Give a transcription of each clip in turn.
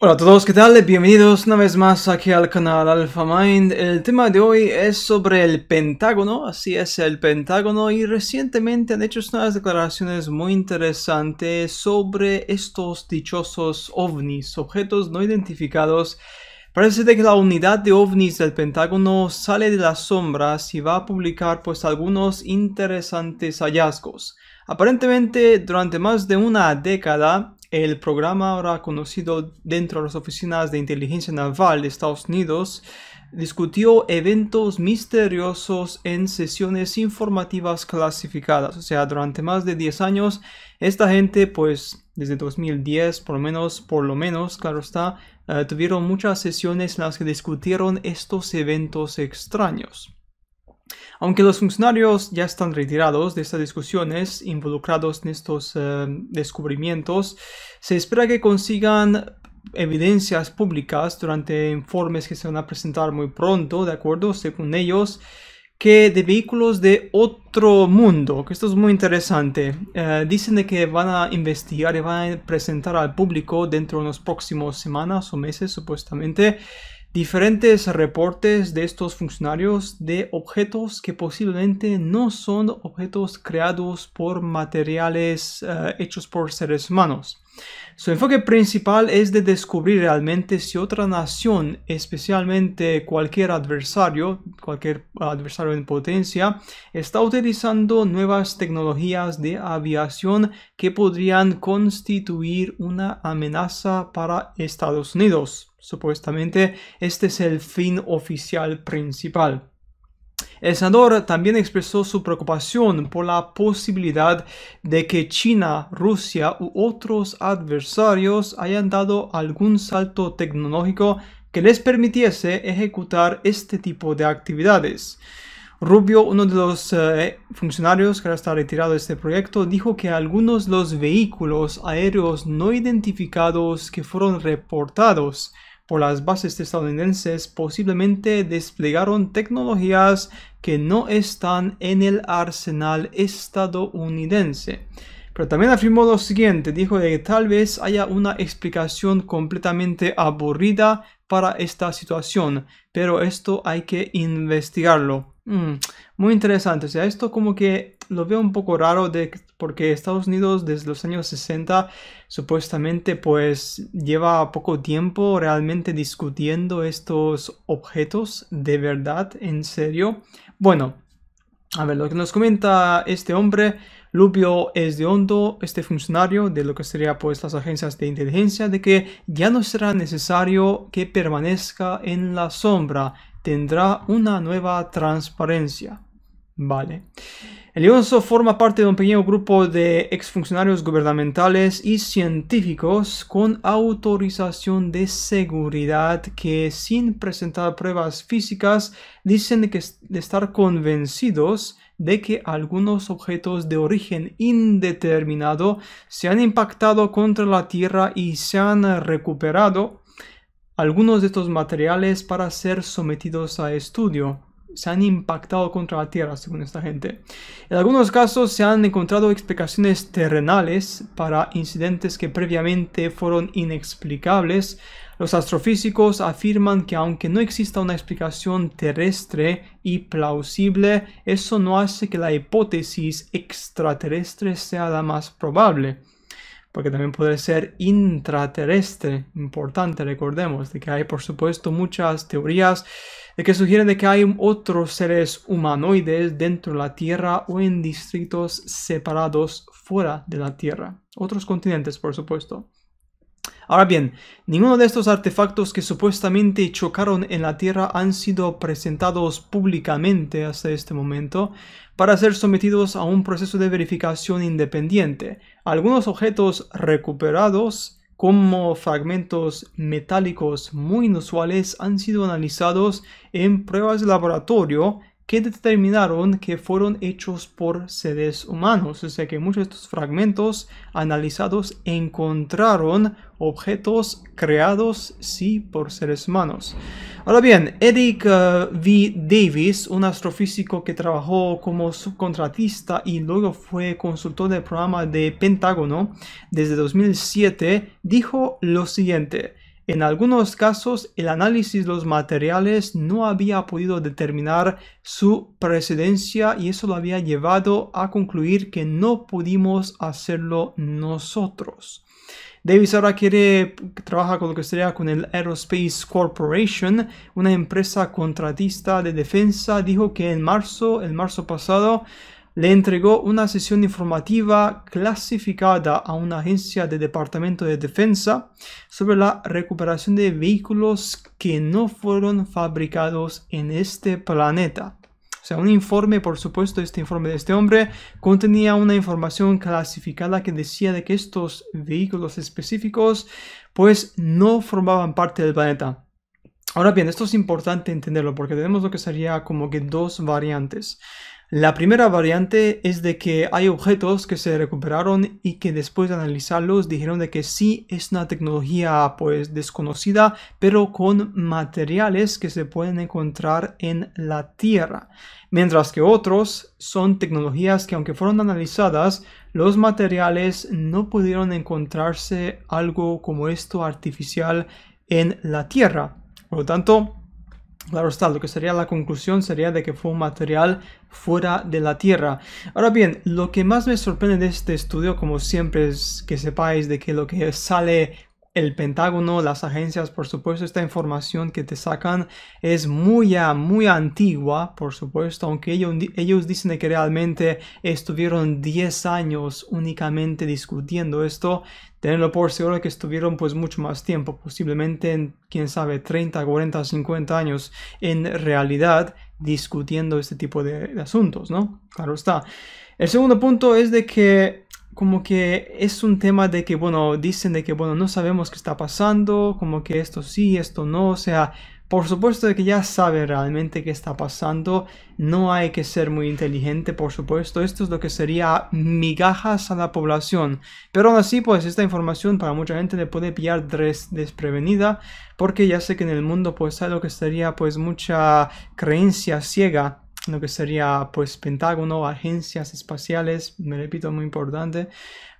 Hola a todos, ¿qué tal? Bienvenidos una vez más aquí al canal Alpha Mind. El tema de hoy es sobre el Pentágono, así es el Pentágono y recientemente han hecho unas declaraciones muy interesantes sobre estos dichosos ovnis, objetos no identificados. Parece que la unidad de ovnis del Pentágono sale de las sombras y va a publicar pues algunos interesantes hallazgos. Aparentemente durante más de una década el programa ahora conocido dentro de las oficinas de inteligencia naval de Estados Unidos discutió eventos misteriosos en sesiones informativas clasificadas. O sea, durante más de 10 años, esta gente, pues desde 2010, por lo menos, por lo menos, claro está, eh, tuvieron muchas sesiones en las que discutieron estos eventos extraños. Aunque los funcionarios ya están retirados de estas discusiones, involucrados en estos eh, descubrimientos, se espera que consigan evidencias públicas durante informes que se van a presentar muy pronto, ¿de acuerdo? Según ellos, que de vehículos de otro mundo, que esto es muy interesante. Eh, dicen que van a investigar y van a presentar al público dentro de unas próximas semanas o meses, supuestamente, diferentes reportes de estos funcionarios de objetos que posiblemente no son objetos creados por materiales eh, hechos por seres humanos. Su enfoque principal es de descubrir realmente si otra nación, especialmente cualquier adversario, cualquier adversario en potencia, está utilizando nuevas tecnologías de aviación que podrían constituir una amenaza para Estados Unidos. Supuestamente este es el fin oficial principal. El senador también expresó su preocupación por la posibilidad de que China, Rusia u otros adversarios hayan dado algún salto tecnológico que les permitiese ejecutar este tipo de actividades. Rubio, uno de los eh, funcionarios que ahora está retirado de este proyecto, dijo que algunos de los vehículos aéreos no identificados que fueron reportados por las bases estadounidenses posiblemente desplegaron tecnologías que no están en el arsenal estadounidense. Pero también afirmó lo siguiente, dijo que tal vez haya una explicación completamente aburrida para esta situación, pero esto hay que investigarlo. Mm, muy interesante, o sea, esto como que lo veo un poco raro de, porque Estados Unidos desde los años 60 supuestamente pues lleva poco tiempo realmente discutiendo estos objetos de verdad, en serio. Bueno, a ver, lo que nos comenta este hombre, Lupio es de hondo, este funcionario de lo que sería pues las agencias de inteligencia, de que ya no será necesario que permanezca en la sombra, tendrá una nueva transparencia. Vale. El Ionso forma parte de un pequeño grupo de exfuncionarios gubernamentales y científicos con autorización de seguridad que sin presentar pruebas físicas dicen de estar convencidos de que algunos objetos de origen indeterminado se han impactado contra la Tierra y se han recuperado algunos de estos materiales para ser sometidos a estudio se han impactado contra la Tierra, según esta gente. En algunos casos se han encontrado explicaciones terrenales para incidentes que previamente fueron inexplicables. Los astrofísicos afirman que aunque no exista una explicación terrestre y plausible, eso no hace que la hipótesis extraterrestre sea la más probable porque también puede ser intraterrestre. Importante, recordemos, de que hay por supuesto muchas teorías que sugieren de que hay otros seres humanoides dentro de la Tierra o en distritos separados fuera de la Tierra. Otros continentes, por supuesto. Ahora bien, ninguno de estos artefactos que supuestamente chocaron en la Tierra han sido presentados públicamente hasta este momento para ser sometidos a un proceso de verificación independiente. Algunos objetos recuperados como fragmentos metálicos muy inusuales han sido analizados en pruebas de laboratorio que determinaron que fueron hechos por seres humanos. O sea que muchos de estos fragmentos analizados encontraron objetos creados, sí, por seres humanos. Ahora bien, Eric eh, V. Davis, un astrofísico que trabajó como subcontratista y luego fue consultor del programa de Pentágono desde 2007, dijo lo siguiente. En algunos casos, el análisis de los materiales no había podido determinar su precedencia y eso lo había llevado a concluir que no pudimos hacerlo nosotros. Davis ahora quiere trabaja con lo que sería con el Aerospace Corporation, una empresa contratista de defensa. Dijo que en marzo, el marzo pasado, le entregó una sesión informativa clasificada a una agencia del Departamento de Defensa sobre la recuperación de vehículos que no fueron fabricados en este planeta. O sea, un informe, por supuesto, este informe de este hombre contenía una información clasificada que decía de que estos vehículos específicos pues no formaban parte del planeta. Ahora bien, esto es importante entenderlo porque tenemos lo que sería como que dos variantes. La primera variante es de que hay objetos que se recuperaron y que después de analizarlos dijeron de que sí es una tecnología pues desconocida pero con materiales que se pueden encontrar en la Tierra. Mientras que otros son tecnologías que aunque fueron analizadas, los materiales no pudieron encontrarse algo como esto artificial en la Tierra. Por lo tanto, Claro está, lo que sería la conclusión sería de que fue un material fuera de la Tierra. Ahora bien, lo que más me sorprende de este estudio, como siempre, es que sepáis de que lo que sale el Pentágono, las agencias, por supuesto, esta información que te sacan es muy, ah, muy antigua, por supuesto, aunque ellos, dicen que realmente estuvieron 10 años únicamente discutiendo esto, tenerlo por seguro que estuvieron pues mucho más tiempo, posiblemente, en, quién sabe, 30, 40, 50 años en realidad discutiendo este tipo de asuntos, ¿no? Claro está. El segundo punto es de que como que es un tema de que, bueno, dicen de que, bueno, no sabemos qué está pasando, como que esto sí, esto no, o sea, por supuesto de que ya sabe realmente qué está pasando, no hay que ser muy inteligente, por supuesto, esto es lo que sería migajas a la población, pero aún así, pues esta información para mucha gente le puede pillar desprevenida, porque ya sé que en el mundo pues hay lo que sería pues mucha creencia ciega lo que sería pues Pentágono, agencias espaciales, me repito, muy importante,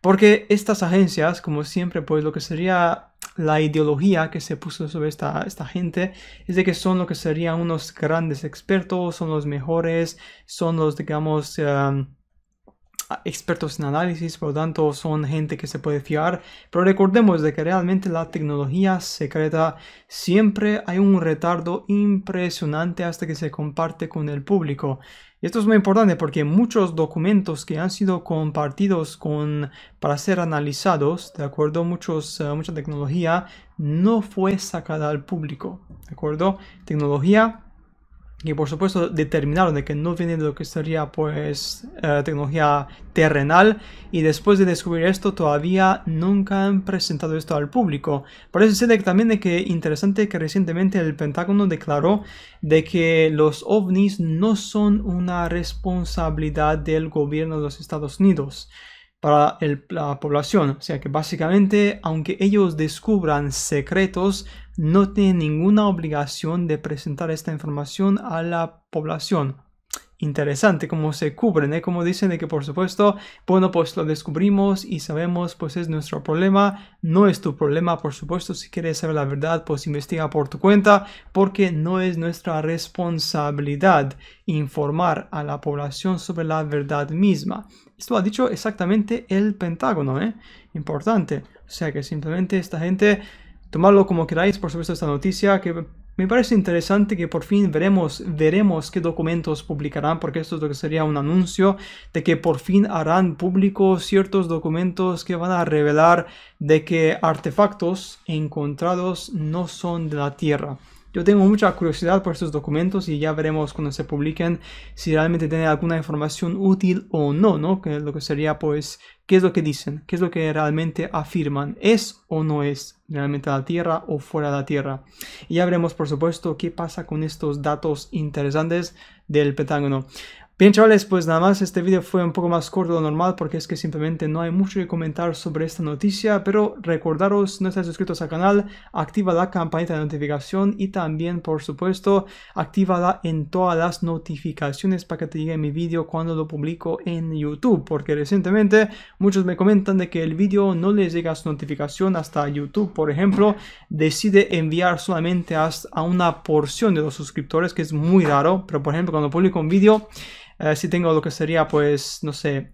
porque estas agencias, como siempre, pues lo que sería la ideología que se puso sobre esta, esta gente es de que son lo que serían unos grandes expertos, son los mejores, son los, digamos, eh, expertos en análisis, por lo tanto son gente que se puede fiar, pero recordemos de que realmente la tecnología secreta siempre hay un retardo impresionante hasta que se comparte con el público. Y esto es muy importante porque muchos documentos que han sido compartidos con, para ser analizados, de acuerdo, muchos, eh, mucha tecnología no fue sacada al público, de acuerdo, tecnología y por supuesto determinaron de que no viene de lo que sería pues eh, tecnología terrenal y después de descubrir esto todavía nunca han presentado esto al público. Parece ser también de que interesante que recientemente el Pentágono declaró de que los ovnis no son una responsabilidad del gobierno de los Estados Unidos para la población. O sea que básicamente, aunque ellos descubran secretos, no tienen ninguna obligación de presentar esta información a la población interesante cómo se cubren, ¿eh? como dicen de que por supuesto, bueno, pues lo descubrimos y sabemos, pues es nuestro problema, no es tu problema, por supuesto, si quieres saber la verdad, pues investiga por tu cuenta, porque no es nuestra responsabilidad informar a la población sobre la verdad misma. Esto ha dicho exactamente el Pentágono, ¿eh? Importante. O sea que simplemente esta gente, tomarlo como queráis, por supuesto, esta noticia que me parece interesante que por fin veremos, veremos qué documentos publicarán, porque esto es lo que sería un anuncio de que por fin harán público ciertos documentos que van a revelar de que artefactos encontrados no son de la Tierra. Yo tengo mucha curiosidad por estos documentos y ya veremos cuando se publiquen si realmente tienen alguna información útil o no, ¿no? Que lo que sería pues qué es lo que dicen, qué es lo que realmente afirman, es o no es realmente la Tierra o fuera de la Tierra. Y ya veremos por supuesto qué pasa con estos datos interesantes del Pentágono. Bien chavales, pues nada más, este vídeo fue un poco más corto de lo normal porque es que simplemente no hay mucho que comentar sobre esta noticia, pero recordaros, no estáis suscritos al canal, activa la campanita de notificación y también, por supuesto, actívala en todas las notificaciones para que te llegue mi vídeo cuando lo publico en YouTube, porque recientemente muchos me comentan de que el vídeo no les llega su notificación hasta YouTube, por ejemplo, decide enviar solamente a una porción de los suscriptores, que es muy raro, pero por ejemplo, cuando publico un vídeo, eh, si tengo lo que sería, pues, no sé,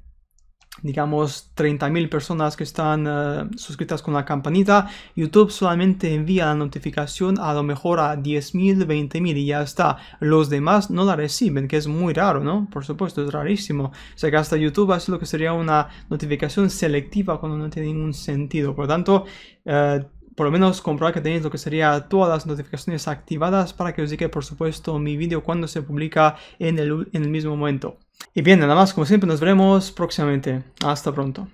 digamos 30.000 personas que están eh, suscritas con la campanita, YouTube solamente envía la notificación a lo mejor a 10.000, 20.000 y ya está. Los demás no la reciben, que es muy raro, ¿no? Por supuesto, es rarísimo. O sea que hasta YouTube hace lo que sería una notificación selectiva cuando no tiene ningún sentido. Por lo tanto, eh, por lo menos comprobar que tenéis lo que sería todas las notificaciones activadas para que os diga, por supuesto mi vídeo cuando se publica en el, en el mismo momento. Y bien, nada más, como siempre nos veremos próximamente. Hasta pronto.